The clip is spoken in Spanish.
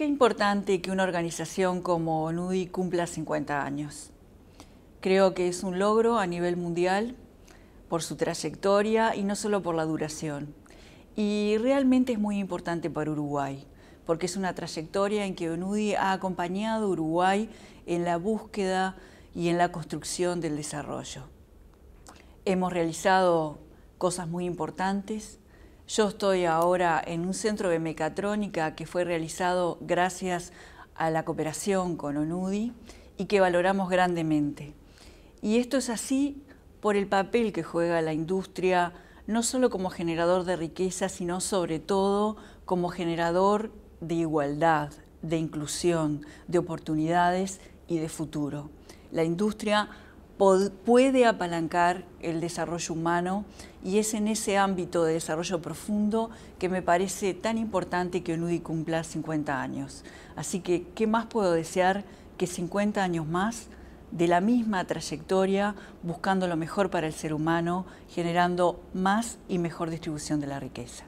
Qué importante que una organización como ONUDI cumpla 50 años. Creo que es un logro a nivel mundial por su trayectoria y no solo por la duración. Y realmente es muy importante para Uruguay, porque es una trayectoria en que ONUDI ha acompañado a Uruguay en la búsqueda y en la construcción del desarrollo. Hemos realizado cosas muy importantes, yo estoy ahora en un centro de mecatrónica que fue realizado gracias a la cooperación con ONUDI y que valoramos grandemente. Y esto es así por el papel que juega la industria, no solo como generador de riqueza, sino sobre todo como generador de igualdad, de inclusión, de oportunidades y de futuro. La industria puede apalancar el desarrollo humano y es en ese ámbito de desarrollo profundo que me parece tan importante que UNUDI cumpla 50 años. Así que, ¿qué más puedo desear que 50 años más de la misma trayectoria, buscando lo mejor para el ser humano, generando más y mejor distribución de la riqueza?